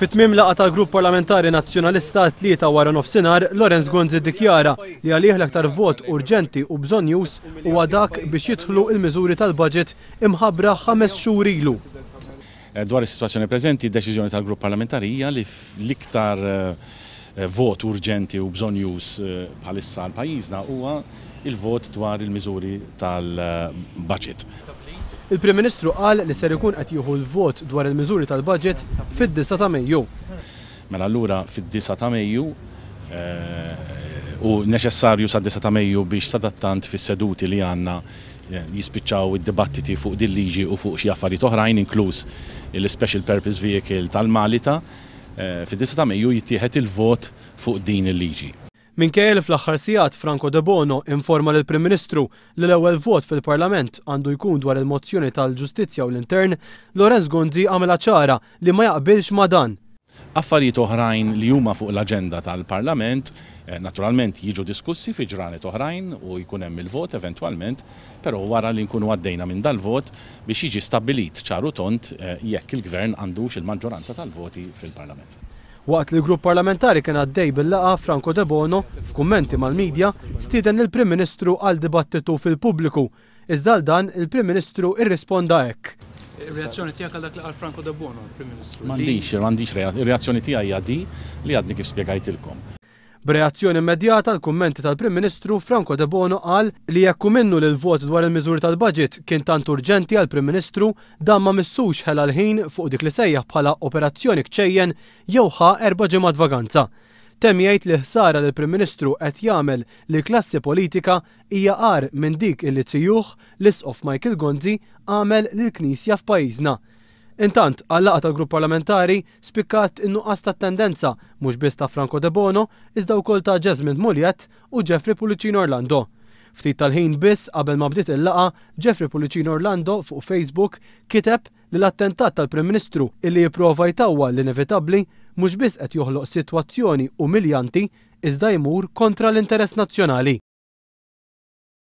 Fitmim laqa tal-Grupp Parlamentari Nazzjonalista tlieta wara nofsinhar, Lorenz Gonzi dikjara li għalih l-aktar vot urġenti u bżonjus u għadak biex jidħlu il-miżuri tal-budget imħabra ħames xhur ilu. Eh, dwar is-sitwazzjoni preżenti, deċiżjoni tal-Grupp Parlamentari hija li l-iktar eh, vot urġenti u bżonjus eh, bħalissa l pajjiżna huwa il-vot dwar il-miżuri tal-budget. Il-Prim Ministru qal li ser ikun qed jieħu l-vot dwar il-miżuri tal-budget fid-9 ta' Mejju. Mela allura fid-9 ta' Mejju eh, u neċessarju sa' 9 ta' Mejju biex sadattant fis-seduti li għandna eh, jispiċċaw id-dibattiti fuq din liġi u fuq xi affarijiet oħrajn inkluż il-Special Purpose Vehicle tal-Malita eh, fid-9 ta' Mejju jittieħed il-vot fuq din il-liġi. Minkejja li fl-aħħar sigħat Franco De Bono informa lill prim Ministru li l-ewwel vot fil-Parlament għandu jkun dwar il-mozzjoni tal-Ġustizzja u l-Intern, Lorenz Gonzi għamela ċara li ma jaqbilx ma dan. Affarijiet oħrajn li huma fuq l-aġenda tal-Parlament eh, naturalment jiġu diskussi fi ġranet oħrajn u jkun hemm il-vot eventwalment, però wara li nkunu għaddejna minn dal-vot biex jiġi stabbilit ċaru tont eh, jekk il-gvern għandux il-maġġoranza tal-voti fil-Parlament. Waqt li grupp parlamentari kien għaddej bil-laqa Franco De Bono f'kummenti mal-medja stieden il-Prim Ministru għal dibattitu fil-pubbliku. Iżda dan il-Prim Ministru irrisponda hekk. ir reazzjoni tiegħek għal dak li għal Franco De Bono, il-Prim Ministru. M'għandix, m'għandix reazzjoni tiegħi hija di li għadni kif spjegajtilkom. B'reazzjoni immedjata l-kummenti tal-Prim Ministru Franco De Bono qal li jekk minnu l vot dwar il miżuri tal-budget kien tant urġenti għal Prim Ministru dan ma missux ħela l-ħin fuq dik li sejjaħ bħala operazzjoni kċejjen jew ħa erba' ġimgħat vaganza. Tem jgħid li ħsara li l-Prim Ministru qed jagħmel li klassi politika hija qar minn dik illi tsijuh l-isqof Michael Gonzi għamel lill-Knisja f'pajjiżna Intant, għallaqa tal-grupp parlamentari spikkat in-nuqqas tendenza mhux biss ta' Franco De Bono, iżda wkoll ta' Jasmine Muljet u Jeffrey Pulicino Orlando. Ftit tal-ħin biss qabel ma bdiet il-laqa, Jeffrey Pulicino Orlando fuq Facebook kiteb li l-attentat tal-Prim Ministru illi jiprofa jtawwa l-inevitabbli mhux biss qed joħloq sitwazzjoni umiljanti iżda jmur kontra l-interess nazzjonali.